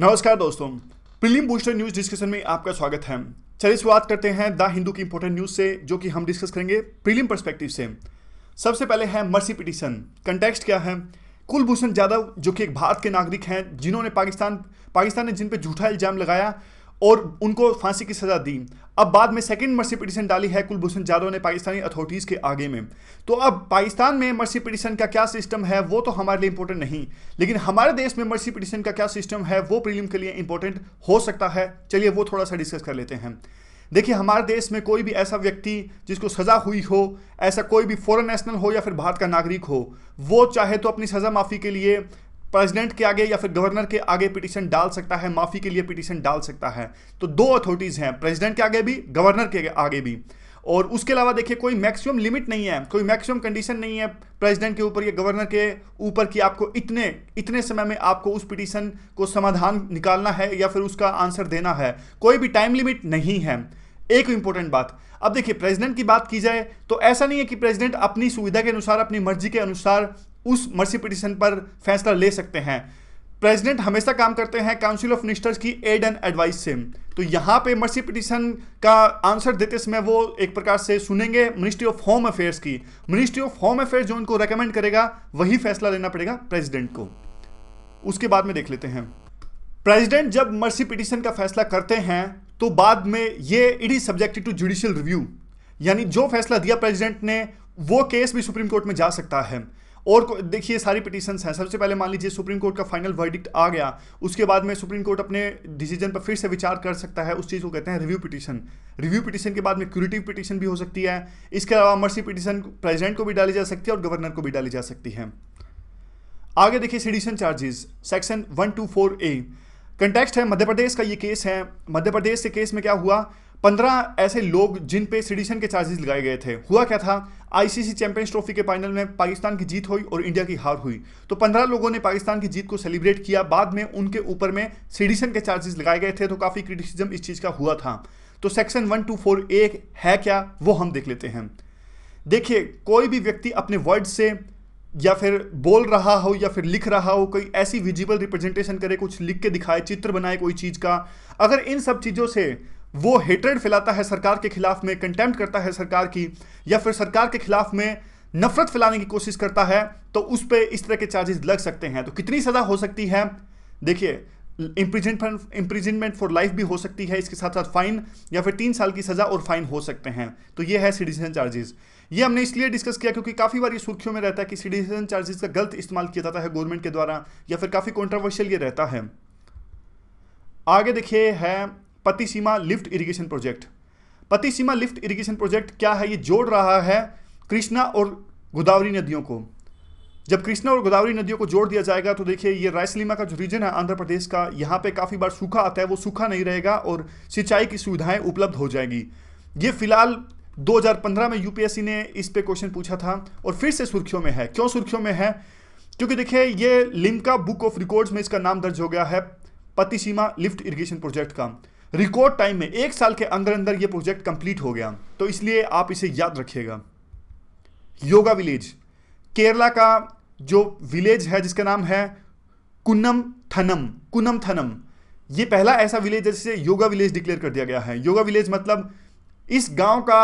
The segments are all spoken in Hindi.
नमस्कार दोस्तों प्रीलिम बूस्टर न्यूज डिस्कशन में आपका स्वागत है चलिए शुरुआत करते हैं द हिंदू की इंपोर्टेंट न्यूज से जो कि हम डिस्कस करेंगे प्रीलिम परस्पेक्टिव से सबसे पहले है मर्सी पिटिशन कंटेक्स्ट क्या है कुलभूषण यादव जो कि एक भारत के नागरिक हैं जिन्होंने पाकिस्तान पाकिस्तान ने जिन पर झूठा इल्जाम लगाया और उनको फांसी की सज़ा दी अब बाद में सेकंड मर्सी पिटीशन डाली है कुलभूषण जाधव ने पाकिस्तानी अथॉरिटीज के आगे में तो अब पाकिस्तान में मर्सी पिटीशन का क्या सिस्टम है वो तो हमारे लिए इंपॉर्टेंट नहीं लेकिन हमारे देश में मर्सी पिटीशन का क्या सिस्टम है वो प्रीलिम के लिए इंपॉर्टेंट हो सकता है चलिए वो थोड़ा सा डिस्कस कर लेते हैं देखिए हमारे देश में कोई भी ऐसा व्यक्ति जिसको सज़ा हुई हो ऐसा कोई भी फॉरेन नेशनल हो या फिर भारत का नागरिक हो वो चाहे तो अपनी सज़ा माफ़ी के लिए प्रेसिडेंट के आगे या फिर गवर्नर के आगे पिटीशन डाल सकता है माफ़ी के लिए पिटीशन डाल सकता है तो दो अथॉरिटीज़ हैं प्रेसिडेंट के आगे भी गवर्नर के आगे भी और उसके अलावा देखिए कोई मैक्सिमम लिमिट नहीं है कोई मैक्सिमम कंडीशन नहीं है प्रेसिडेंट के ऊपर या गवर्नर के ऊपर कि आपको इतने इतने समय में आपको उस पिटीशन को समाधान निकालना है या फिर उसका आंसर देना है कोई भी टाइम लिमिट नहीं है एक इंपॉर्टेंट बात अब देखिए प्रेसिडेंट की बात की जाए तो ऐसा नहीं है कि प्रेसिडेंट अपनी सुविधा के अनुसार अपनी मर्जी के अनुसार उस मर्सी पिटिशन पर फैसला ले सकते हैं प्रेसिडेंट हमेशा काम करते हैं काउंसिल ऑफ मिनिस्टर्स की एड एंड एडवाइस से तो यहाँ पे मर्सी पिटिशन का आंसर देते समय वो एक प्रकार से सुनेंगे मिनिस्ट्री ऑफ होम अफेयर्स की मिनिस्ट्री ऑफ होम अफेयर्स जो उनको रेकमेंड करेगा वही फैसला लेना पड़ेगा प्रेसिडेंट को उसके बाद में देख लेते हैं प्रेसिडेंट जब मर्सी पिटिशन का फैसला करते हैं तो बाद में ये it is subjected to judicial review यानी जो फैसला दिया प्रेसिडेंट ने वो केस भी सुप्रीम कोर्ट में जा सकता है और देखिए सारी पिटिशन हैं सबसे पहले मान लीजिए सुप्रीम कोर्ट का फाइनल वर्डिक्ट आ गया उसके बाद में सुप्रीम कोर्ट अपने डिसीजन पर फिर से विचार कर सकता है उस चीज़ को कहते हैं रिव्यू पिटिशन रिव्यू पिटिशन के बाद में क्यूरेटिव पिटिशन भी हो सकती है इसके अलावा मर्सी पिटिशन प्रेजिडेंट को भी डाली जा सकती है और गवर्नर को भी डाली जा सकती है आगे देखिए sedition charges section one two four A context है मध्य प्रदेश का ये केस है मध्य प्रदेश के केस में क्या हुआ पंद्रह ऐसे लोग जिन पे सिडिशन के चार्जेस लगाए गए थे हुआ क्या था आईसीसी चैंपियंस ट्रॉफी के फाइनल में पाकिस्तान की जीत हुई और इंडिया की हार हुई तो पंद्रह लोगों ने पाकिस्तान की जीत को सेलिब्रेट किया बाद में उनके ऊपर में सीडिशन के चार्जेस लगाए गए थे तो काफ़ी क्रिटिसिज्म इस चीज़ का हुआ था तो section one two four A है क्या वो हम देख लेते हैं देखिए कोई भी व्यक्ति अपने वर्ड से या फिर बोल रहा हो या फिर लिख रहा हो कोई ऐसी विजिबल रिप्रेजेंटेशन करे कुछ लिख के दिखाए चित्र बनाए कोई चीज़ का अगर इन सब चीज़ों से वो हेटरेड फैलाता है सरकार के खिलाफ में कंटेम्प्ट करता है सरकार की या फिर सरकार के खिलाफ में नफरत फैलाने की कोशिश करता है तो उस पर इस तरह के चार्जेस लग सकते हैं तो कितनी सज़ा हो सकती है देखिए इम्प्रिजनमेंट फॉर लाइफ भी हो सकती है इसके साथ साथ फाइन या फिर तीन साल की सज़ा और फाइन हो सकते हैं तो ये है सिटीजन चार्जेस ये हमने इसलिए डिस्कस किया क्योंकि काफ़ी बार ये सुर्खियों में रहता है कि सिटीजन चार्जेस का गलत इस्तेमाल किया जाता है गवर्नमेंट के द्वारा या फिर काफ़ी कॉन्ट्रोवर्शियल ये रहता है आगे देखिए है Pattiseema lift irrigation project Pattiseema lift irrigation project क्या है ये जोड़ रहा है कृष्णा और गोदावरी नदियों को जब कृष्णा और गोदावरी नदियों को जोड़ दिया जाएगा तो देखिए ये रायसलीमा का जो रीजन है आंध्र प्रदेश का यहाँ पे काफ़ी बार सूखा आता है वो सूखा नहीं रहेगा और सिंचाई की सुविधाएं उपलब्ध हो जाएगी ये फिलहाल 2015 में यूपीएससी ने इस पे क्वेश्चन पूछा था और फिर से सुर्खियों में है क्यों सुर्खियों में है क्योंकि देखिए ये लिमका बुक ऑफ रिकॉर्ड्स में इसका नाम दर्ज हो गया है पतिसीमा लिफ्ट इरीगेशन प्रोजेक्ट का रिकॉर्ड टाइम में एक साल के अंदर अंदर ये प्रोजेक्ट कंप्लीट हो गया तो इसलिए आप इसे याद रखिएगा योगा विलेज केरला का जो विलेज है जिसका नाम है कुन्नम थनम कुन्नम थनम ये पहला ऐसा विलेज है जिसे योगा विलेज डिक्लेयर कर दिया गया है योगा विलेज मतलब इस गांव का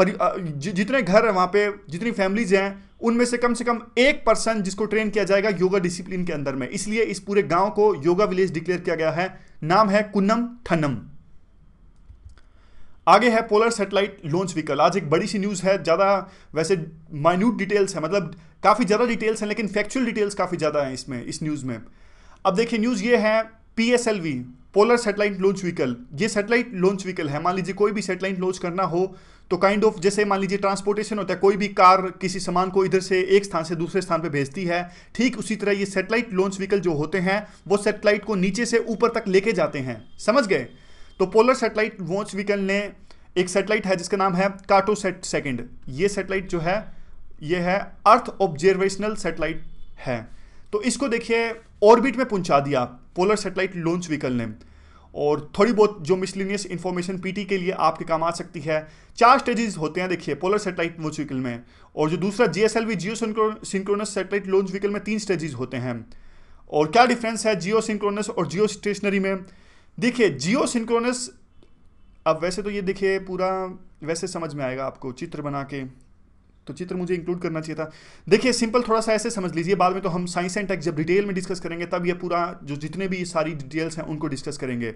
जितने घर हैं वहाँ पे जितनी फैमिलीज हैं उनमें से कम से कम एक पर्सन जिसको ट्रेन किया जाएगा योगा डिसिप्लिन के अंदर में इसलिए इस पूरे गांव को योगा विलेज डिक्लेयर किया गया है नाम है कुन्नम थनम आगे है पोलर सेटेलाइट लॉन्च व्हीकल आज एक बड़ी सी न्यूज़ है ज़्यादा वैसे माइन्यूट डिटेल्स है मतलब काफ़ी ज़्यादा डिटेल्स हैं लेकिन फैक्चुअल डिटेल्स काफ़ी ज़्यादा हैं इसमें इस न्यूज़ में अब देखिए न्यूज़ ये है P S L V polar satellite launch vehicle ये सेटेलाइट लॉन्च व्हीकल है मान लीजिए कोई भी सेटेलाइट लॉन्च करना हो तो काइंड kind ऑफ of, जैसे मान लीजिए ट्रांसपोर्टेशन होता है कोई भी कार किसी सामान को इधर से एक स्थान से दूसरे स्थान पे भेजती है ठीक उसी तरह ये सेटेलाइट लॉन्च व्हीकल जो होते हैं वो सेटेलाइट को नीचे से ऊपर तक लेके जाते हैं समझ गए तो पोलर सेटेलाइट वॉच वीकल ने एक सेटेलाइट है जिसका नाम है काटो सेट सेकेंड ये सेटेलाइट जो है ये है अर्थ ऑब्जर्वेशनल सेटेलाइट है तो इसको देखिए ऑर्बिट में पहुंचा दिया पोलर सेटेलाइट लॉन्च व्हीकल ने और थोड़ी बहुत जो मिसलिनियस इन्फॉर्मेशन पीटी के लिए आपके काम आ सकती है चार स्टेजेस होते हैं देखिए पोलर सेटेलाइट लॉन्च व्हीकल में और जो दूसरा G S L V geosynchronous satellite launch vehicle में तीन स्टेजेस होते हैं और क्या डिफरेंस है जियो सिंक्रोनस और जियो स्टेशनरी में देखिए जियो सिंक्रोनस अब वैसे तो ये देखिए पूरा वैसे समझ में आएगा आपको चित्र बना के तो चित्र मुझे इंक्लूड करना चाहिए था देखिए सिंपल थोड़ा सा ऐसे समझ लीजिए बाद में तो हम साइंस एंड टेक जब डिटेल में डिस्कस करेंगे तब ये पूरा जो जितने भी सारी डिटेल्स हैं उनको डिस्कस करेंगे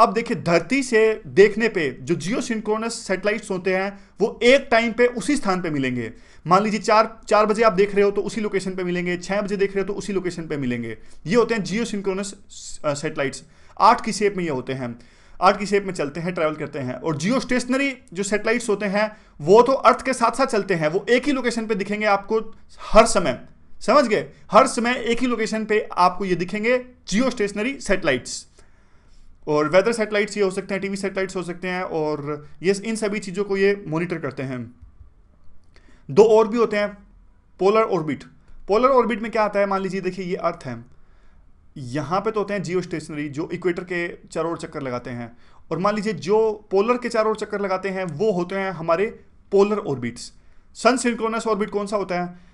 अब देखिए धरती से देखने पे जो जियो सिंक्रोनस सेटेलाइट होते हैं वो एक टाइम पे उसी स्थान पे मिलेंगे मान लीजिए चार चार बजे आप देख रहे हो तो उसी लोकेशन पे मिलेंगे छह बजे देख रहे हो तो उसी लोकेशन पे मिलेंगे ये होते हैं जियो सिंक्रोनस सेटेलाइट्स uh, आठ की शेप में ये होते हैं आठ की शेप में चलते हैं ट्रैवल करते हैं और जियो स्टेशनरी जो सेटेलाइट्स होते हैं वो तो अर्थ के साथ साथ चलते हैं वो एक ही लोकेशन पे दिखेंगे आपको हर समय समझ गए हर समय एक ही लोकेशन पे आपको ये दिखेंगे जियो स्टेशनरी सेटेलाइट्स और वेदर सेटेलाइट्स ये हो सकते हैं टीवी सेटेलाइट्स हो सकते हैं और ये इन सभी चीज़ों को ये मॉनिटर करते हैं दो और भी होते हैं पोलर ऑर्बिट पोलर ऑर्बिट में क्या आता है मान लीजिए देखिए ये अर्थ है यहाँ पे तो होते हैं जियो स्टेशनरी जो इक्वेटर के चारों ओर चक्कर लगाते हैं और मान लीजिए जो पोलर के चारों ओर चक्कर लगाते हैं वो होते हैं हमारे polar orbits sun synchronous orbit कौन सा होता है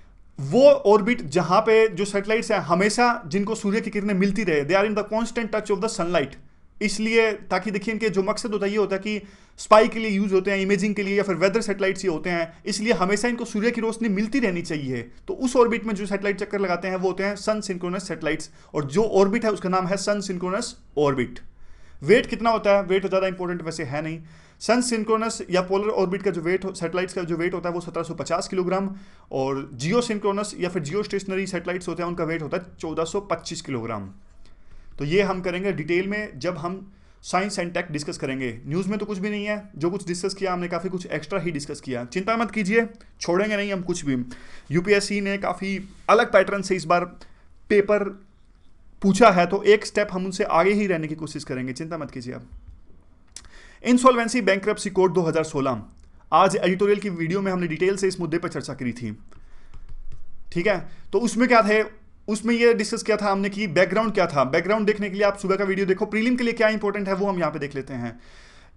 वो ऑर्बिट जहाँ पे जो सेटेलाइट्स हैं हमेशा जिनको सूर्य की किरणें मिलती रहे they are in the constant touch of the sunlight इसलिए ताकि देखिए इनके जो मकसद होता है ये होता है कि स्पाई के लिए यूज होते हैं इमेजिंग के लिए या फिर वेदर सेटेलाइट्स ये होते हैं इसलिए हमेशा इनको सूर्य की रोशनी मिलती रहनी चाहिए तो उस ऑर्बिट में जो सेटेलाइट चक्कर लगाते हैं वो होते हैं सन सिंक्रोनस सैटेलाइट्स और जो ऑर्बिट है उसका नाम है सन सिंक्रोनस ऑर्बिट वेट कितना होता है वेट ज़्यादा इंपॉर्टेंट वैसे है नहीं सन सिंक्रोनस या पोलर ऑर्बिट का जो वेट सेटेलाइट्स का जो वेट होता है वो 1750 किलोग्राम और जियो सिंक्रोनस या फिर जियो स्टेशनरी सेटेलाइट्स होते हैं उनका वेट होता है 1425 किलोग्राम तो ये हम करेंगे डिटेल में जब हम साइंस एंड टेक डिस्कस करेंगे न्यूज़ में तो कुछ भी नहीं है जो कुछ डिस्कस किया हमने काफ़ी कुछ एक्स्ट्रा ही डिस्कस किया चिंता मत कीजिए छोड़ेंगे नहीं हम कुछ भी यूपीएससी ने काफ़ी अलग पैटर्न से इस बार पेपर पूछा है तो एक स्टेप हम उनसे आगे ही रहने की कोशिश करेंगे चिंता मत कीजिए आप इंसॉल्वेंसी बैंक कोड 2016 आज एडिटोरियल की वीडियो में हमने डिटेल से इस मुद्दे पर चर्चा करी थी ठीक है तो उसमें क्या थे उसमें ये डिस्कस किया था हमने कि बैकग्राउंड क्या था बैकग्राउंड देखने के लिए आप सुबह का वीडियो देखो प्रीलिम के लिए क्या इंपॉर्टेंट है वो हम यहाँ पे देख लेते हैं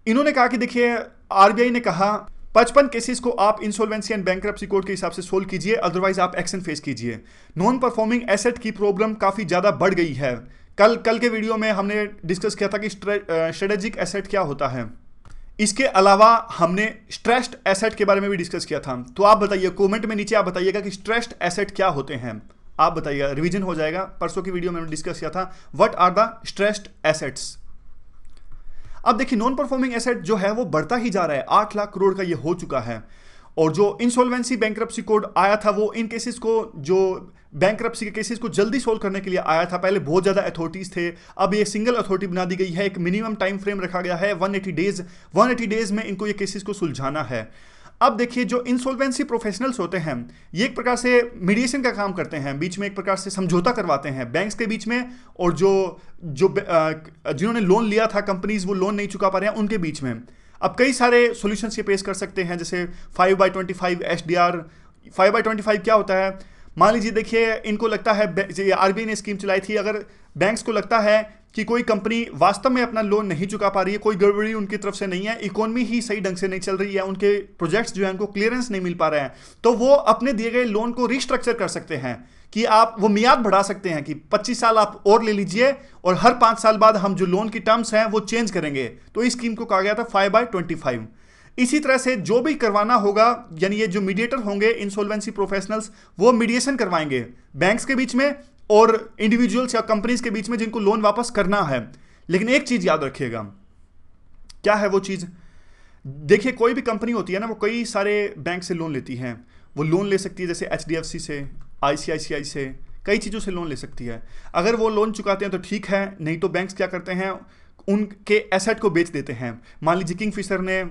इन्होंने कहा कि देखिए आरबीआई ने कहा पचपन केसेस को आप इंसॉल्वेंसी एंड बैंक कोर्ट के हिसाब से सोल्व कीजिए अदरवाइज आप एक्शन फेस कीजिए नॉन परफॉर्मिंग एसेट की प्रॉब्लम काफ़ी ज़्यादा बढ़ गई है कल कल के वीडियो में हमने डिस्कस किया था कि स्ट्रेटेजिक एसेट क्या होता है इसके अलावा हमने स्ट्रेस्ड एसेट के बारे में भी डिस्कस किया था तो आप बताइए कमेंट में नीचे आप बताइएगा कि स्ट्रेस्ड एसेट क्या होते हैं आप बताइएगा रिवीजन हो जाएगा परसों की वीडियो में हमने डिस्कस किया था what are the stressed assets अब देखिए नॉन परफॉर्मिंग एसेट जो है वो बढ़ता ही जा रहा है आठ लाख करोड़ का ये हो चुका है और जो इंसॉल्वेंसी बैंक कोड आया था वो इन केसेस को जो बैंक के केसेस को जल्दी सोल्व करने के लिए आया था पहले बहुत ज़्यादा अथॉरिटीज़ थे अब ये सिंगल अथॉरिटी बना दी गई है एक मिनिमम टाइम फ्रेम रखा गया है 180 डेज 180 डेज में इनको ये केसेस को सुलझाना है अब देखिए जो इंसॉल्वेंसी प्रोफेशनल्स होते हैं ये एक प्रकार से मीडिएशन का काम करते हैं बीच में एक प्रकार से समझौता करवाते हैं बैंक्स के बीच में और जो जो जिन्होंने लोन लिया था कंपनीज वो लोन नहीं चुका पा रहे हैं उनके बीच में अब कई सारे सोल्यूशंस ये पेश कर सकते हैं जैसे five by twenty five S D R five by twenty five क्या होता है मान लीजिए देखिए इनको लगता है आरबीआई ने स्कीम चलाई थी अगर बैंक्स को लगता है कि कोई कंपनी वास्तव में अपना लोन नहीं चुका पा रही है कोई गड़बड़ी उनकी तरफ से नहीं है इकोनॉमी ही सही ढंग से नहीं चल रही है उनके प्रोजेक्ट्स जो है उनको क्लियरेंस नहीं मिल पा रहे हैं तो वो अपने दिए गए लोन को रिस्ट्रक्चर कर सकते हैं कि आप वो मियाद बढ़ा सकते हैं कि 25 साल आप और ले लीजिए और हर पांच साल बाद हम जो लोन की टर्म्स हैं वो चेंज करेंगे तो इस स्कीम को कहा गया था फाइव बाय ट्वेंटी फाइव इसी तरह से जो भी करवाना होगा यानी ये जो मीडिएटर होंगे इंसोल्वेंसी प्रोफेशनल्स वो मीडिएशन करवाएंगे बैंक्स के बीच में और इंडिविजुअल्स या कंपनीज के बीच में जिनको लोन वापस करना है लेकिन एक चीज़ याद रखिएगा क्या है वो चीज़ देखिए कोई भी कंपनी होती है ना वो कई सारे बैंक से लोन लेती है वो लोन ले सकती है जैसे एच से आई से कई चीज़ों से लोन ले सकती है अगर वो लोन चुकाते हैं तो ठीक है नहीं तो बैंक्स क्या करते हैं उनके एसेट को बेच देते हैं मान लीजिए किंग फिशर ने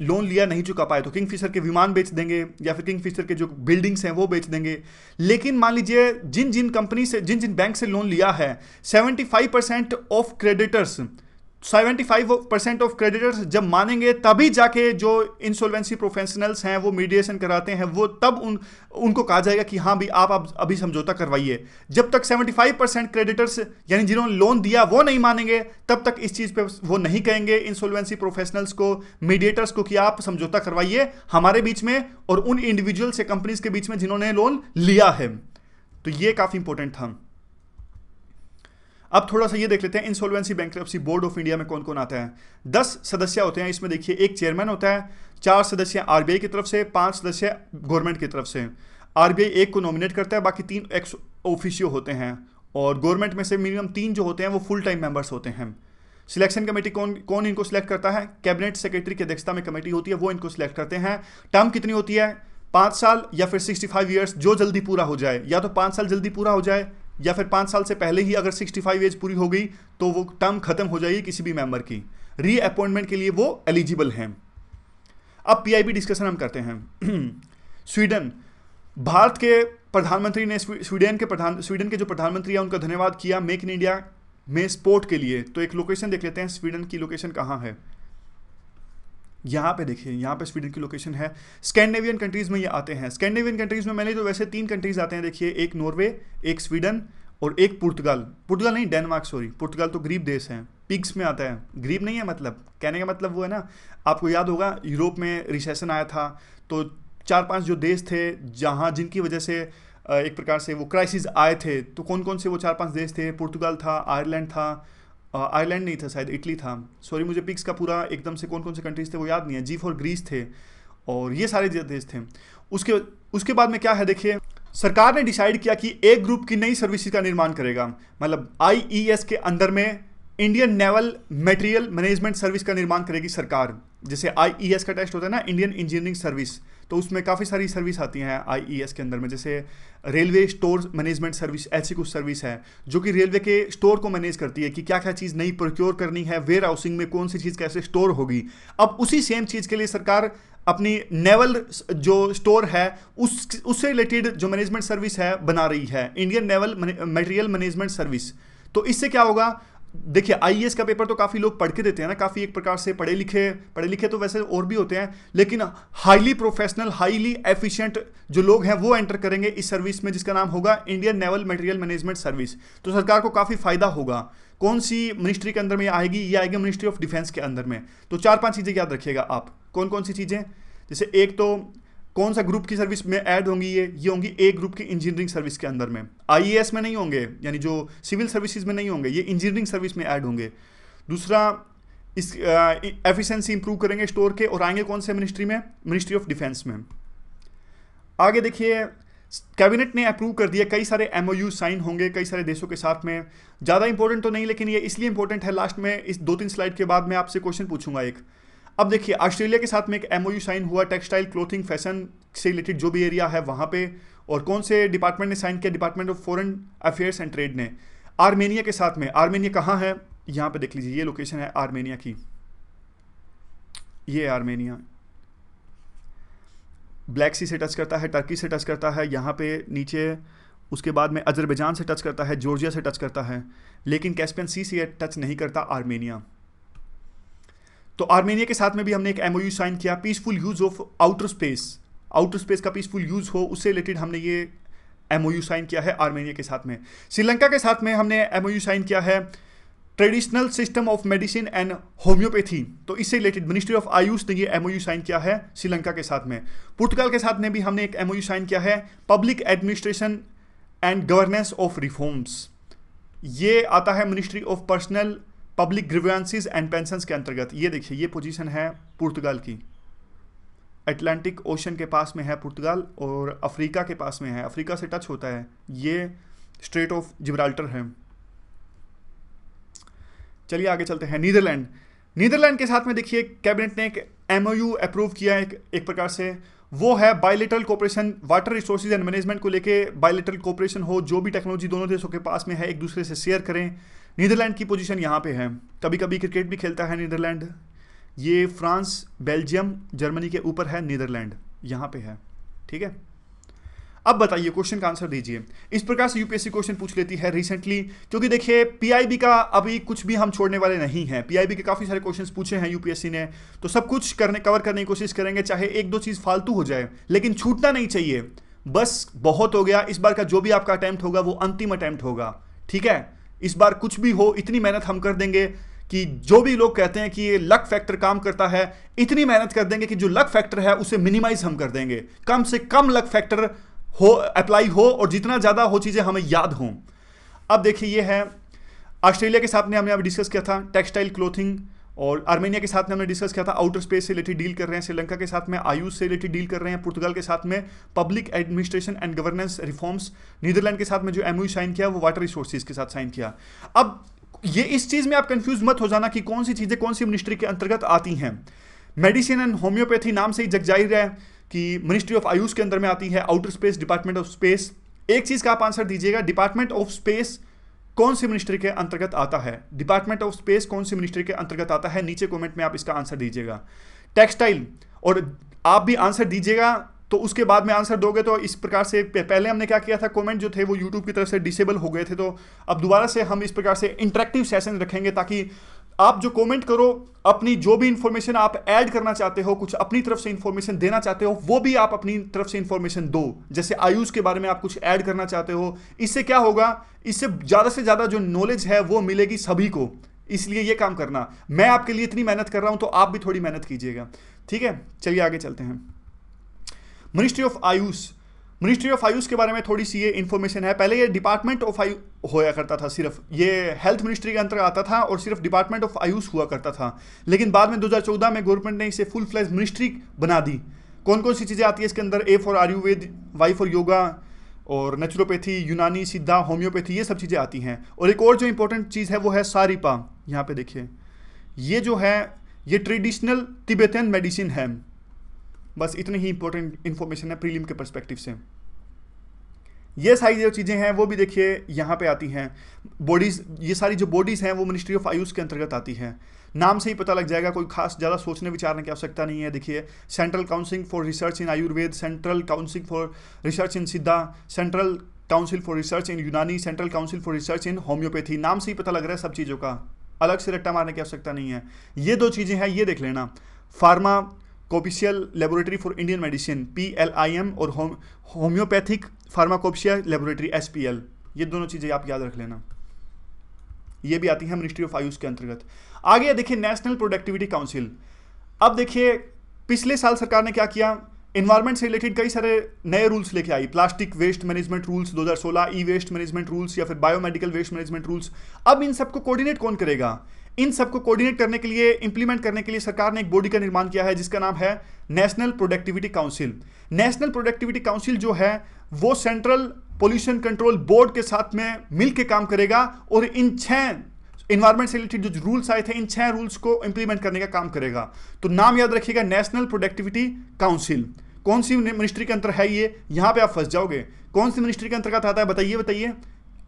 लोन लिया नहीं चुका पाए तो किंग फिशर के विमान बेच देंगे या फिर किंग फिशर के जो बिल्डिंग्स हैं वो बेच देंगे लेकिन मान लीजिए जिन जिन कंपनी से जिन जिन बैंक से लोन लिया है 75 percent of creditors 75 percent of creditors जब मानेंगे तभी जाके जो इंसॉल्वेंसी प्रोफेशनल्स हैं वो मीडिएशन कराते हैं वो तब उन उनको कहा जाएगा कि हाँ भी आप, आप अभी समझौता करवाइए जब तक 75 परसेंट क्रेडिटर्स यानी जिन्होंने लोन दिया वो नहीं मानेंगे तब तक इस चीज़ पे वो नहीं कहेंगे इंसॉल्वेंसी प्रोफेशनल्स को मीडिएटर्स को कि आप समझौता करवाइए हमारे बीच में और उन इंडिविजुअल्स या कंपनीज के बीच में जिन्होंने लोन लिया है तो ये काफ़ी इंपॉर्टेंट था अब थोड़ा सा ये देख लेते हैं insolvency bank board of India में कौन कौन आता है दस सदस्य होते हैं इसमें देखिए एक चेयरमैन होता है चार सदस्य आरबीआई की तरफ से पांच सदस्य गवर्नमेंट की तरफ से आरबीआई एक को नॉमिनेट करता है बाकी तीन एक्स ऑफिशियो होते हैं और गवर्नमेंट में से मिनिमम तीन जो होते हैं वो फुल टाइम मेंबर्स होते हैं सिलेक्शन कमेटी कौन कौन इनको सिलेक्ट करता है कैबिनेट सेक्रेटरी की अध्यक्षता में कमेटी होती है वो इनको सिलेक्ट करते हैं टर्म कितनी होती है पाँच साल या फिर सिक्सटी फाइव जो जल्दी पूरा हो जाए या तो पाँच साल जल्दी पूरा हो जाए या फिर पाँच साल से पहले ही अगर 65 एज पूरी हो गई तो वो टर्म खत्म हो जाएगी किसी भी मेंबर की री अपॉइंटमेंट के लिए वो एलिजिबल हैं अब पीआईबी डिस्कशन हम करते हैं स्वीडन भारत के प्रधानमंत्री ने स्वीडन के प्रधान स्वीडन के जो प्रधानमंत्री हैं उनका धन्यवाद किया मेक इन इंडिया में स्पोर्ट के लिए तो एक लोकेशन देख लेते हैं स्वीडन की लोकेशन कहाँ है यहाँ पे देखिए यहाँ पे स्वीडन की लोकेशन है स्कैंडिनेवियन कंट्रीज़ में ये आते हैं स्कैंडिनेवियन कंट्रीज़ में मैंने तो वैसे तीन कंट्रीज़ आते हैं देखिए एक नॉर्वे एक स्वीडन और एक पुर्तगाल पुर्तगाल नहीं डेनमार्क सॉरी पुर्तगाल तो गरीब देश है पिग्स में आता है गरीब नहीं है मतलब कहने का मतलब वो है ना आपको याद होगा यूरोप में रिसेशन आया था तो चार पांच जो देश थे जहाँ जिनकी वजह से एक प्रकार से वो क्राइसिस आए थे तो कौन कौन से वो चार पांच देश थे पुर्तगाल था आयरलैंड था आयरलैंड नहीं था शायद इटली था सॉरी मुझे पिक्स का पूरा एकदम से कौन कौन से कंट्रीज थे वो याद नहीं है जी फॉर ग्रीस थे और ये सारे देश थे उसके उसके बाद में क्या है देखिए सरकार ने डिसाइड किया कि एक ग्रुप की नई सर्विसेज का निर्माण करेगा मतलब आईईएस e के अंदर में Indian naval material management service का निर्माण करेगी सरकार जैसे आईईएस e का टेस्ट होता है ना इंडियन इंजीनियरिंग सर्विस तो उसमें काफ़ी सारी सर्विस आती हैं आई e के अंदर में जैसे रेलवे स्टोर मैनेजमेंट सर्विस ऐसी कुछ सर्विस है जो कि रेलवे के स्टोर को मैनेज करती है कि क्या क्या चीज़ नई प्रोक्योर करनी है वेयर हाउसिंग में कौन सी चीज़ कैसे स्टोर होगी अब उसी सेम चीज़ के लिए सरकार अपनी नेवल जो स्टोर है उस उससे रिलेटेड जो मैनेजमेंट सर्विस है बना रही है Indian naval material management service तो इससे क्या होगा देखिए आई e का पेपर तो काफ़ी लोग पढ़ के देते हैं ना काफ़ी एक प्रकार से पढ़े लिखे पढ़े लिखे तो वैसे और भी होते हैं लेकिन हाईली प्रोफेशनल हाईली एफिशिएंट जो लोग हैं वो एंटर करेंगे इस सर्विस में जिसका नाम होगा Indian naval material management service तो सरकार को काफ़ी फायदा होगा कौन सी मिनिस्ट्री के अंदर में आएगी ये आएगी मिनिस्ट्री ऑफ डिफेंस के अंदर में तो चार पाँच चीज़ें याद रखिएगा आप कौन कौन सी चीज़ें जैसे एक तो कौन सा ग्रुप की सर्विस में ऐड होंगी ये ये होंगी ए ग्रुप की इंजीनियरिंग सर्विस के अंदर में आई e में नहीं होंगे यानी जो सिविल सर्विसेज में नहीं होंगे ये इंजीनियरिंग सर्विस में ऐड होंगे दूसरा इस एफिशिएंसी इंप्रूव करेंगे स्टोर के और आएंगे कौन से मिनिस्ट्री में मिनिस्ट्री ऑफ डिफेंस में आगे देखिए कैबिनेट ने अप्रूव कर दिया कई सारे एम साइन होंगे कई सारे देशों के साथ में ज़्यादा इंपॉर्टेंट तो नहीं लेकिन ये इसलिए इंपॉर्टेंट है लास्ट में इस दो तीन स्लाइड के बाद मैं आपसे क्वेश्चन पूछूंगा एक अब देखिए ऑस्ट्रेलिया के साथ में एक एमओयू साइन हुआ टेक्सटाइल क्लोथिंग फैशन से रिलेटेड जो भी एरिया है वहाँ पे और कौन से डिपार्टमेंट ने साइन किया department of foreign affairs and trade ने आर्मेनिया के साथ में आर्मेनिया कहाँ है यहाँ पे देख लीजिए ये लोकेशन है आर्मेनिया की ये आर्मेनिया ब्लैक सी से टच करता है टर्की से टच करता है यहाँ पे नीचे उसके बाद में अजरबैजान से टच करता है जॉर्जिया से टच करता है लेकिन कैस्पियन सी से टच नहीं करता आर्मेनिया तो आर्मेनिया के साथ में भी हमने एक एमओयू साइन किया peaceful use of outer space outer space का पीसफुल यूज़ हो उससे रिलेटेड हमने ये एमओयू साइन किया है आर्मेनिया के साथ में श्रीलंका के साथ में हमने एमओयू साइन किया है traditional system of medicine and homoeopathy तो इससे रिलेटेड मिनिस्ट्री ऑफ आयुष ने ये एमओयू साइन किया है श्रीलंका के साथ में पुर्तगाल के साथ में भी हमने एक एमओयू साइन किया है public administration and governance of reforms ये आता है ministry of personal public grievances and pension के अंतर्गत ये देखिए ये पोजीशन है पुर्तगाल की अटलांटिक ओशन के पास में है पुर्तगाल और अफ्रीका के पास में है अफ्रीका से टच होता है ये स्ट्रेट ऑफ जिब्राल्टर है चलिए आगे चलते हैं नीदरलैंड नीदरलैंड के साथ में देखिए कैबिनेट ने एक एम अप्रूव किया एक, एक प्रकार से वो है bilateral cooperation water resources and management को लेके बायोलेटरल कॉपरेशन हो जो भी टेक्नोलॉजी दोनों देशों के पास में है एक दूसरे से शेयर करें नीदरलैंड की पोजीशन यहाँ पे है कभी कभी क्रिकेट भी खेलता है नीदरलैंड ये फ्रांस बेल्जियम जर्मनी के ऊपर है नीदरलैंड यहाँ पे है ठीक है अब बताइए क्वेश्चन का आंसर दीजिए इस प्रकार से यूपीएससी क्वेश्चन पूछ लेती है रिसेंटली क्योंकि देखिए पीआईबी का अभी कुछ भी हम छोड़ने वाले नहीं हैं पीआईबी के काफ़ी सारे क्वेश्चंस पूछे हैं यूपीएससी ने तो सब कुछ करने कवर करने की कोशिश करेंगे चाहे एक दो चीज़ फालतू हो जाए लेकिन छूटना नहीं चाहिए बस बहुत हो गया इस बार का जो भी आपका अटैम्प्ट होगा वो अंतिम अटैम्प्ट होगा ठीक है इस बार कुछ भी हो इतनी मेहनत हम कर देंगे कि जो भी लोग कहते हैं कि ये लक फैक्टर काम करता है इतनी मेहनत कर देंगे कि जो लक फैक्टर है उसे मिनिमाइज हम कर देंगे कम से कम लक फैक्टर हो अप्लाई हो और जितना ज़्यादा हो चीज़ें हमें याद हों अब देखिए ये है ऑस्ट्रेलिया के साथ में हमने अभी डिस्कस किया था टेक्सटाइल क्लोथिंग और आर्मेनिया के साथ में हमने डिस्कस किया था आउटर स्पेस से रिलेटेड डील कर रहे हैं श्रीलंका के साथ में आयुष से रिलेटेड डील कर रहे हैं पुर्तगाल के साथ में public administration and governance reforms Netherlands के साथ में जो एम साइन किया वो वाटर रिसोर्सेज के साथ साइन किया अब ये इस चीज़ में आप कंफ्यूज मत हो जाना कि कौन सी चीज़ें कौन सी मिनिस्ट्री के अंतर्गत आती हैं मेडिसिन एंड होम्योपैथी नाम से ही जग जाहिर है कि मिनिस्ट्री ऑफ आयुष के अंदर में आती है outer space department of space एक चीज़ का आप आंसर दीजिएगा डिपार्टमेंट ऑफ स्पेस कौन सी मिनिस्ट्री के अंतर्गत आता है डिपार्टमेंट ऑफ स्पेस कौन सी मिनिस्ट्री के अंतर्गत आता है नीचे कमेंट में आप इसका आंसर दीजिएगा टेक्सटाइल और आप भी आंसर दीजिएगा तो उसके बाद में आंसर दोगे तो इस प्रकार से पहले हमने क्या किया था कमेंट जो थे वो यूट्यूब की तरफ से डिसेबल हो गए थे तो अब दोबारा से हम इस प्रकार से इंटरेक्टिव सेशन रखेंगे ताकि आप जो कमेंट करो अपनी जो भी इंफॉर्मेशन आप ऐड करना चाहते हो कुछ अपनी तरफ से इंफॉर्मेशन देना चाहते हो वो भी आप अपनी तरफ से इंफॉर्मेशन दो जैसे आयुष के बारे में आप कुछ ऐड करना चाहते हो इससे क्या होगा इससे ज़्यादा से ज़्यादा जो नॉलेज है वो मिलेगी सभी को इसलिए ये काम करना मैं आपके लिए इतनी मेहनत कर रहा हूं तो आप भी थोड़ी मेहनत कीजिएगा ठीक है चलिए आगे चलते हैं ministry of AYUSH ministry of AYUSH के बारे में थोड़ी सी ये इन्फॉर्मेशन है पहले ये डिपार्टमेंट ऑफ आयु होया करता था सिर्फ ये हेल्थ मिनिस्ट्री के अंतर्गत आता था और सिर्फ डिपार्टमेंट ऑफ आयुष हुआ करता था लेकिन बाद में 2014 में गवर्नमेंट ने इसे फुल फ्लैज मिनिस्ट्री बना दी कौन कौन सी चीज़ें आती है इसके अंदर A for Ayurveda Y for yoga और नेचुरोपैथी यूनानी सिद्धा होम्योपैथी ये सब चीज़ें आती हैं और एक और जो इंपॉर्टेंट चीज़ है वो है सारीपा यहाँ पे देखिए ये जो है ये ट्रेडिशनल तिबेतन मेडिसिन है बस इतनी ही इंपॉर्टेंट इन्फॉर्मेशन है प्रीलिम के परस्पेक्टिव से ये सारी जो चीज़ें हैं वो भी देखिए यहाँ पे आती हैं बॉडीज़ ये सारी जो बॉडीज़ हैं वो मिनिस्ट्री ऑफ आयुष के अंतर्गत आती हैं नाम से ही पता लग जाएगा कोई खास ज़्यादा सोचने विचारने की आवश्यकता नहीं है देखिए central council for research in Ayurveda central council for research in Siddha central council for research in Unani central council for research in homoeopathy नाम से ही पता लग रहा है सब चीज़ों का अलग से रट्टा मारने की आवश्यकता नहीं है ये दो चीज़ें हैं ये देख लेना pharmacopoeial laboratory for Indian medicine P L I M और homoeopathic pharmacopoeia laboratory S P L ये दोनों चीज़ें आप याद रख लेना ये भी आती है मिनिस्ट्री ऑफ आयुष के अंतर्गत आगे देखिए नेशनल प्रोडक्टिविटी काउंसिल अब देखिए पिछले साल सरकार ने क्या किया इन्वायरमेंट से रिलेटेड कई सारे नए रूल्स लेके आई plastic waste management rules 2016 E waste management rules या फिर बायोमेडिकल वेस्ट मैनेजमेंट रूल्स अब इन सबको कोऑर्डिनेट कौन करेगा इन सबको कोऑर्डिनेट करने के लिए इंप्लीमेंट करने के लिए सरकार ने एक बॉडी का निर्माण किया है जिसका नाम है national productivity council national productivity council जो है वो सेंट्रल पोल्यूशन कंट्रोल बोर्ड के साथ में मिलकर काम करेगा और इन छह इन्वायरमेंट से रिलेटेड जो रूल्स आए थे इन छह रूल्स को इंप्लीमेंट करने का काम करेगा तो नाम याद रखिएगा नेशनल प्रोडक्टिविटी काउंसिल कौन सी मिनिस्ट्री के अंतर है ये यहां पे आप फंस जाओगे कौन सी मिनिस्ट्री के अंतर्गत आता है बताइए बताइए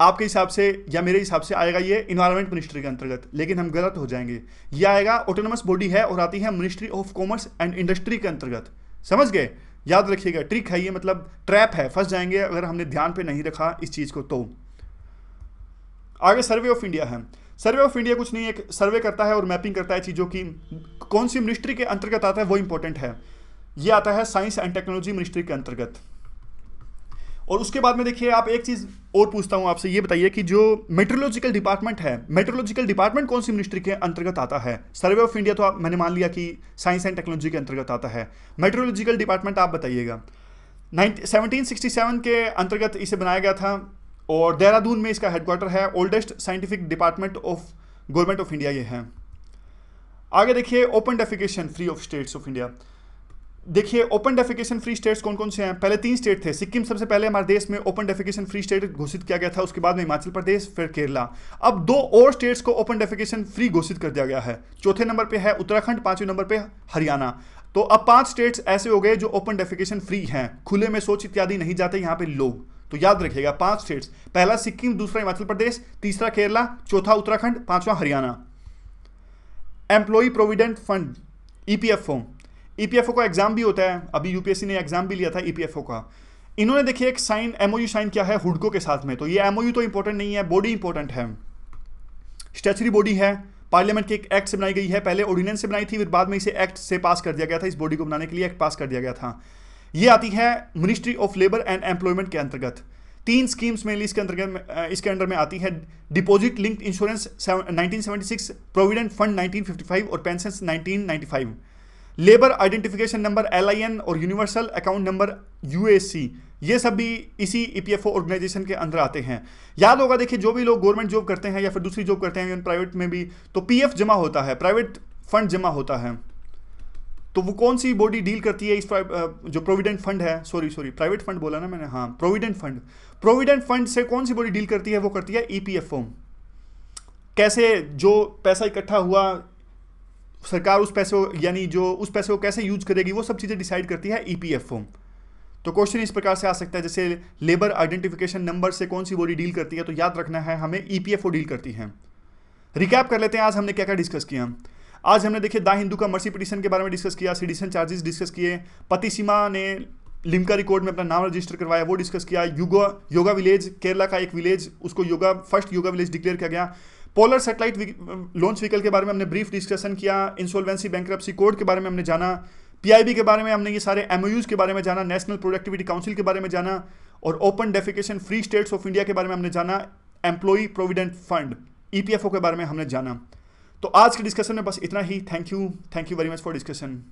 आपके हिसाब से या मेरे हिसाब से आएगा ये इन्वायरमेंट मिनिस्ट्री के अंतर्गत लेकिन हम गलत हो जाएंगे ये आएगा ऑटोनोमस बॉडी है और आती है ministry of commerce and industry के अंतर्गत समझ गए याद रखिएगा ट्रिक है ये मतलब ट्रैप है फंस जाएंगे अगर हमने ध्यान पे नहीं रखा इस चीज़ को तो आगे सर्वे ऑफ इंडिया है सर्वे ऑफ इंडिया कुछ नहीं एक सर्वे करता है और मैपिंग करता है चीज़ों की कौन सी मिनिस्ट्री के अंतर्गत आता है वो इंपॉर्टेंट है ये आता है साइंस एंड टेक्नोलॉजी मिनिस्ट्री के अंतर्गत और उसके बाद में देखिए आप एक चीज़ और पूछता हूँ आपसे ये बताइए कि जो मेट्रोलॉजिकल डिपार्टमेंट है मेट्रोलॉजिकल डिपार्टमेंट कौन सी मिनिस्ट्री के अंतर्गत आता है सर्वे ऑफ इंडिया तो आप मैंने मान लिया कि साइंस एंड टेक्नोलॉजी के अंतर्गत आता है मेट्रोलॉजिकल डिपार्टमेंट आप बताइएगा सेवनटीन के अंतर्गत इसे बनाया गया था और देहरादून में इसका हेडक्वार्टर है oldest scientific department of government of India ये है आगे देखिए open defecation free of states of India देखिए ओपन डेफिकेशन फ्री स्टेट्स कौन कौन से हैं पहले तीन स्टेट थे सिक्किम सबसे पहले हमारे देश में ओपन डेफिकेशन फ्री स्टेट घोषित किया गया था उसके बाद में हिमाचल प्रदेश फिर केरला अब दो और स्टेट्स को ओपन डेफिकेशन फ्री घोषित कर दिया गया है चौथे नंबर पे है उत्तराखंड पांचवें नंबर पे हरियाणा तो अब पांच स्टेट्स ऐसे हो गए जो ओपन डेफिकेशन फ्री हैं खुले में सोच इत्यादि नहीं जाते यहाँ पे लोग तो याद रखिएगा पांच स्टेट्स पहला सिक्किम दूसरा हिमाचल प्रदेश तीसरा केरला चौथा उत्तराखंड पांचवा Haryana employee provident fund EPFO EPFO e का एग्जाम भी होता है अभी यूपीएससी ने एग्जाम भी लिया था ईपीएफओ e का इन्होंने देखिए एक साइन एमओयू साइन किया है हुडको के साथ में तो ये एमओयू तो इंपॉर्टेंट नहीं है बॉडी इंपॉर्टेंट है स्टेचुरी बॉडी है पार्लियामेंट के एक एक्ट से बनाई गई है पहले ऑर्डिनेंस से बनाई थी फिर बाद में इसे एक्ट से पास कर दिया गया था इस बॉडी को बनाने के लिए एक्ट पास कर दिया गया था ये आती है ministry of labour and employment के अंतर्गत तीन स्कीम्स मेनली इसके अंतर्गत इसके अंडर में आती है deposit linked insurance 1976 provident fund 1955 और pension 1995 labour identification number L और यूनिवर्सल अकाउंट नंबर यू ये सब भी इसी ईपीएफओ e ऑर्गेनाइजेशन के अंदर आते हैं याद होगा देखिए जो भी लोग गवर्नमेंट जॉब करते हैं या फिर दूसरी जॉब करते हैं इवन प्राइवेट में भी तो पीएफ जमा होता है प्राइवेट फंड जमा होता है तो वो कौन सी बॉडी डील करती है इस जो प्रोविडेंट फंड है सॉरी सॉरी प्राइवेट फंड बोला ना मैंने हाँ प्रोविडेंट फंड प्रोविडेंट फंड से कौन सी बॉडी डील करती है वो करती है ईपीएफओ e कैसे जो पैसा इकट्ठा हुआ सरकार उस पैसे को यानी जो उस पैसे को कैसे यूज करेगी वो सब चीज़ें डिसाइड करती है ई e तो क्वेश्चन इस प्रकार से आ सकता है जैसे लेबर आइडेंटिफिकेशन नंबर से कौन सी बॉडी डील करती है तो याद रखना है हमें ई e डील करती है रिकैप कर लेते हैं आज हमने क्या क्या डिस्कस किया आज हमने देखिए दा हिंदू का मर्सी पिटिशन के बारे में डिस्कस किया सिडिशन चार्जेस डिस्कस किए पति सीमा ने लिमका रिकॉर्ड में अपना नाम रजिस्टर करवाया वो डिस्कस किया योगा विलेज केरला का एक विलेज उसको yoga first yoga village declare किया गया पोलर सेटेलाइट लॉन्च व्हीकल के बारे में हमने ब्रीफ डिस्कशन किया इंसोलवेंसी बैंक कोड के बारे में हमने जाना पीआईबी के बारे में हमने ये सारे एमओयूज के बारे में जाना नेशनल प्रोडक्टिविटी काउंसिल के बारे में जाना और open defecation free states of India के बारे में हमने जाना एम्प्लॉई प्रोविडेंट फंड ईपीएफओ के बारे में हमने जाना तो आज के डिस्कशन में बस इतना ही thank you thank you very much for discussion